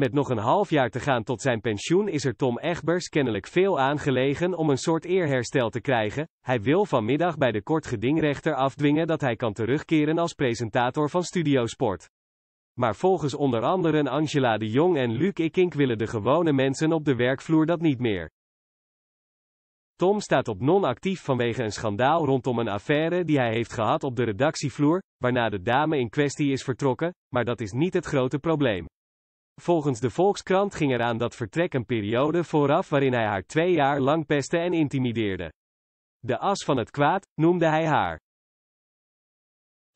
Met nog een half jaar te gaan tot zijn pensioen is er Tom Egbers kennelijk veel aangelegen om een soort eerherstel te krijgen. Hij wil vanmiddag bij de kort gedingrechter afdwingen dat hij kan terugkeren als presentator van Studiosport. Maar volgens onder andere Angela de Jong en Luc Ikink willen de gewone mensen op de werkvloer dat niet meer. Tom staat op non-actief vanwege een schandaal rondom een affaire die hij heeft gehad op de redactievloer, waarna de dame in kwestie is vertrokken, maar dat is niet het grote probleem. Volgens de Volkskrant ging er aan dat vertrek een periode vooraf waarin hij haar twee jaar lang pestte en intimideerde. De as van het kwaad, noemde hij haar.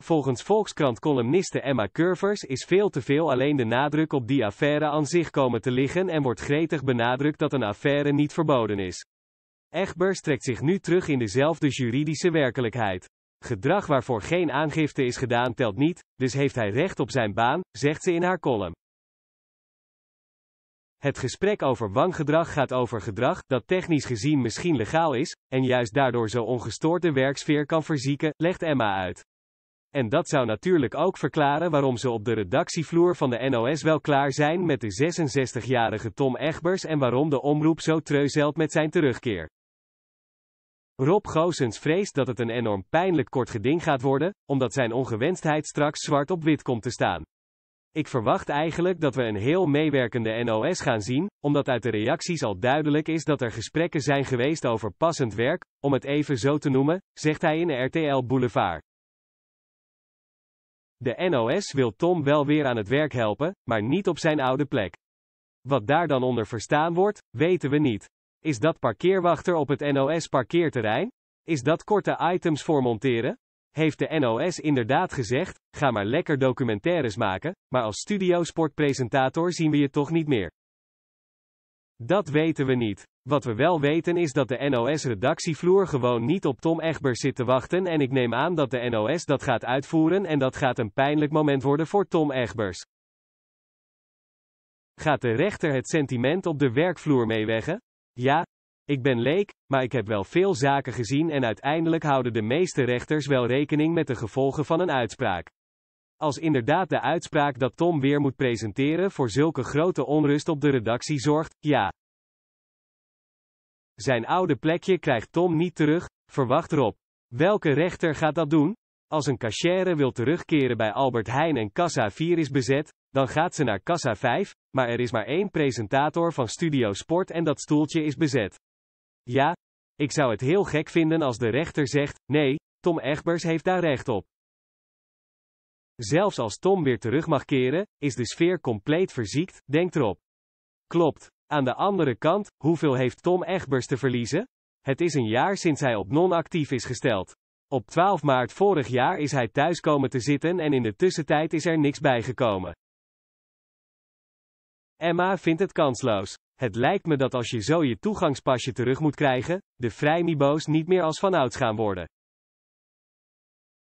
Volgens Volkskrant-columniste Emma Curvers is veel te veel alleen de nadruk op die affaire aan zich komen te liggen en wordt gretig benadrukt dat een affaire niet verboden is. Egbers trekt zich nu terug in dezelfde juridische werkelijkheid. Gedrag waarvoor geen aangifte is gedaan telt niet, dus heeft hij recht op zijn baan, zegt ze in haar column. Het gesprek over wanggedrag gaat over gedrag dat technisch gezien misschien legaal is, en juist daardoor zo ongestoord de werksfeer kan verzieken, legt Emma uit. En dat zou natuurlijk ook verklaren waarom ze op de redactievloer van de NOS wel klaar zijn met de 66-jarige Tom Egbers en waarom de omroep zo treuzelt met zijn terugkeer. Rob Goosens vreest dat het een enorm pijnlijk kort geding gaat worden, omdat zijn ongewenstheid straks zwart op wit komt te staan. Ik verwacht eigenlijk dat we een heel meewerkende NOS gaan zien, omdat uit de reacties al duidelijk is dat er gesprekken zijn geweest over passend werk, om het even zo te noemen, zegt hij in RTL Boulevard. De NOS wil Tom wel weer aan het werk helpen, maar niet op zijn oude plek. Wat daar dan onder verstaan wordt, weten we niet. Is dat parkeerwachter op het NOS parkeerterrein? Is dat korte items voor monteren? heeft de NOS inderdaad gezegd, ga maar lekker documentaires maken, maar als studiosportpresentator zien we je toch niet meer. Dat weten we niet. Wat we wel weten is dat de NOS-redactievloer gewoon niet op Tom Egbers zit te wachten en ik neem aan dat de NOS dat gaat uitvoeren en dat gaat een pijnlijk moment worden voor Tom Egbers. Gaat de rechter het sentiment op de werkvloer meeweggen? Ja, ik ben leek, maar ik heb wel veel zaken gezien en uiteindelijk houden de meeste rechters wel rekening met de gevolgen van een uitspraak. Als inderdaad de uitspraak dat Tom weer moet presenteren voor zulke grote onrust op de redactie zorgt, ja. Zijn oude plekje krijgt Tom niet terug, verwacht erop. Welke rechter gaat dat doen? Als een cachère wil terugkeren bij Albert Heijn en kassa 4 is bezet, dan gaat ze naar kassa 5, maar er is maar één presentator van Studio Sport en dat stoeltje is bezet. Ja, ik zou het heel gek vinden als de rechter zegt: nee, Tom Egbers heeft daar recht op. Zelfs als Tom weer terug mag keren, is de sfeer compleet verziekt, denk erop. Klopt. Aan de andere kant, hoeveel heeft Tom Egbers te verliezen? Het is een jaar sinds hij op non-actief is gesteld. Op 12 maart vorig jaar is hij thuis komen te zitten en in de tussentijd is er niks bijgekomen. Emma vindt het kansloos. Het lijkt me dat als je zo je toegangspasje terug moet krijgen, de vrijmibo's niet meer als vanouds gaan worden.